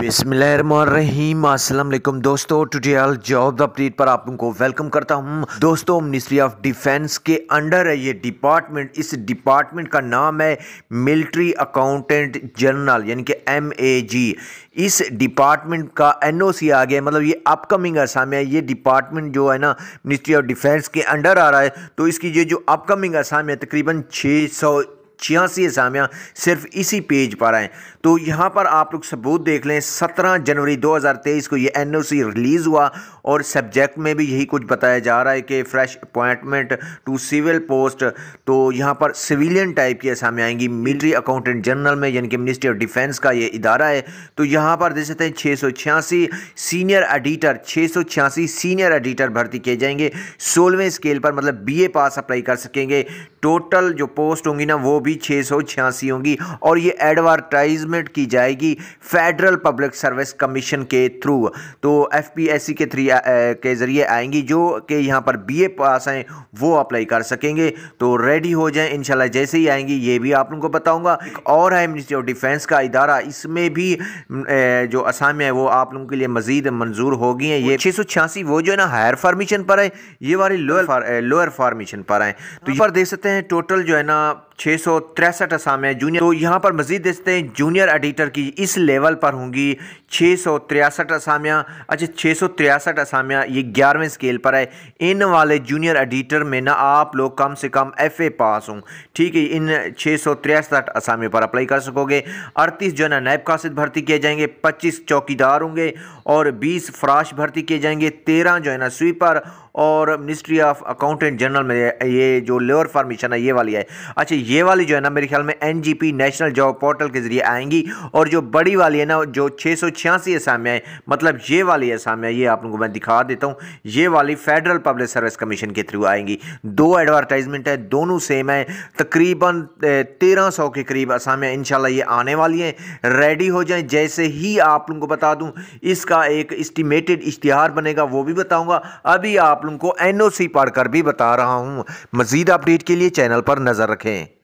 बिसमीम असलम दोस्तों टुडियल job update पर आप को वेलकम करता हूं दोस्तों मिनिस्ट्री ऑफ डिफेंस के अंडर है ये डिपार्टमेंट इस डिपार्टमेंट का नाम है मिलिट्री अकाउंटेंट जनरल यानी कि एम ए जी इस डिपार्टमेंट का एन ओ सी आ गया मतलब ये अपकमिंग असामिया ये डिपार्टमेंट जो है ना मिनिस्ट्री ऑफ डिफेंस के अंडर आ रहा है तो इसकी ये जो अपकमिंग असाम तकरीबन छः सौ छियासी असामियाँ सिर्फ इसी पेज पर आएँ तो यहाँ पर आप लोग सबूत देख लें सत्रह जनवरी 2023 को ये एनओसी रिलीज़ हुआ और सब्जेक्ट में भी यही कुछ बताया जा रहा है कि fresh appointment to civil post तो यहाँ पर सिविलियन टाइप की असामियाँ आएंगी मिलिट्री अकाउंटेंट जनरल में यानी कि मिनिस्ट्री ऑफ डिफेंस का ये इदारा है तो यहाँ पर देख सकते हैं छः सीनियर एडिटर छः सीनियर एडिटर भर्ती किए जाएंगे सोलहवें स्केल पर मतलब बी पास अप्लाई कर सकेंगे टोटल जो पोस्ट होंगी ना वो भी छः सौ छियासी होंगी और ये एडवर्टाइजमेंट की जाएगी फेडरल पब्लिक सर्विस कमीशन के थ्रू तो एफ के थ्री के ज़रिए आएंगी जो कि यहाँ पर बी पास हैं वो अप्लाई कर सकेंगे तो रेडी हो जाएं इंशाल्लाह जैसे ही आएंगी ये भी आप लोगों को बताऊँगा और है मिनिस्ट्री ऑफ डिफेंस का इदारा इसमें भी जो असामियाँ वो आप लोगों के लिए मजीद मंजूर होगी हैं ये छः वो जो है ना हायर फार्मीशन पर है ये वाली लोअर लोअर फार्मेशन पर आए तो हाँ। पर देख सकते हैं टोटल जो है ना छः सौ सौ असाम है जूनियर तो यहाँ पर मजीद देखते हैं जूनियर एडिटर की इस लेवल पर होंगी छः सौ तिरसठ असामियाँ अच्छा छः सौ तिरसठ असामियाँ ये ग्यारहवें स्केल पर है इन वाले जूनियर एडिटर में ना आप लोग कम से कम एफ ए पास हों ठीक है इन छः सौ तिरसठ असामियों पर अप्लाई कर सकोगे अड़तीस जो है ना नैब कासिद भर्ती किए जाएंगे पच्चीस चौकीदार होंगे और बीस फ्राश भर्ती किए जाएंगे तेरह जो है ना स्वीपर और मिनिस्ट्री ऑफ अकाउंटेंट जनरल में ये जो लेबर फार्मेशन है ये वाली है अच्छा ये वाली जो है ना मेरे ख्याल में एन नेशनल जॉब पोर्टल के ज़रिए आएंगी और जो बड़ी वाली है ना जो छः सौ छियासी असामियाँ है मतलब ये वाली असामियाँ ये आप लोगों को मैं दिखा देता हूँ ये वाली फेडरल पब्लिक सर्विस कमीशन के थ्रू आएंगी दो एडवर्टाइजमेंट है दोनों सेम है तकरीबन तेरह सौ के करीब असामियाँ इन ये आने वाली हैं रेडी हो जाए जैसे ही आप लोगों को बता दूँ इसका एक इस्टीमेटेड इश्तिहार बनेगा वो भी बताऊँगा अभी आप प्रॉब्लम को एनओसी पढ़कर भी बता रहा हूं मजीद अपडेट के लिए चैनल पर नज़र रखें